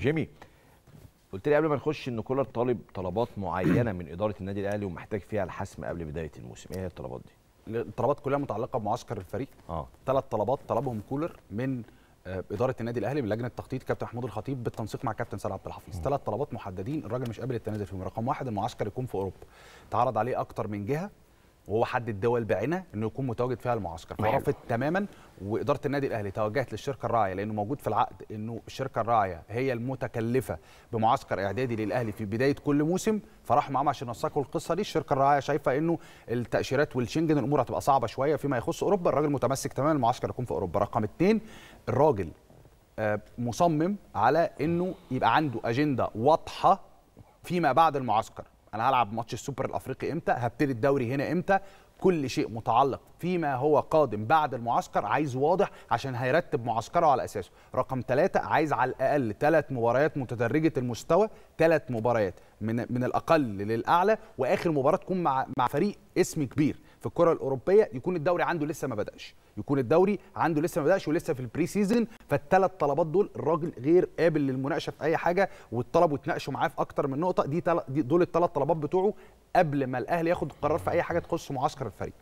جيمي قلت لي قبل ما نخش ان كولر طالب طلبات معينه من اداره النادي الاهلي ومحتاج فيها الحسم قبل بدايه الموسم ايه هي الطلبات دي الطلبات كلها متعلقه بمعسكر الفريق اه ثلاث طلبات طلبهم كولر من آه، اداره النادي الاهلي من لجنه كابتن محمود الخطيب بالتنسيق مع كابتن سيد عبد الحفيظ ثلاث طلبات محددين الراجل مش قابل التنازل فيهم رقم واحد المعسكر يكون في اوروبا اتعرض عليه اكتر من جهه وهو حد الدول بعينها انه يكون متواجد فيها المعسكر فرفض تماما واداره النادي الاهلي توجهت للشركه الراعيه لانه موجود في العقد انه الشركه الراعيه هي المتكلفه بمعسكر اعدادي للاهلي في بدايه كل موسم فراح معاهم عشان ينسقوا القصه دي الشركه الراعيه شايفه انه التاشيرات والشنجن الامور هتبقى صعبه شويه فيما يخص اوروبا الراجل متمسك تماما المعسكر يكون في اوروبا رقم اثنين الراجل آه، مصمم على انه يبقى عنده اجنده واضحه فيما بعد المعسكر انا هلعب ماتش السوبر الافريقي امتى هبتدي الدوري هنا امتى كل شيء متعلق فيما هو قادم بعد المعسكر عايز واضح عشان هيرتب معسكره على اساسه رقم ثلاثة عايز على الاقل ثلاث مباريات متدرجه المستوى ثلاث مباريات من من الاقل للاعلى واخر مباراه تكون مع مع فريق اسم كبير في الكره الاوروبيه يكون الدوري عنده لسه ما بداش يكون الدوري عنده لسه ما بداش ولسه في البري سيزون فالثلاث طلبات دول الراجل غير قابل للمناقشه في اي حاجه والطلب وتناقشوا معاه في اكتر من نقطه دي, تل... دي دول الثلاث طلبات بتوعه قبل ما الاهلي ياخد قرار في اي حاجه تخص معسكر الفريق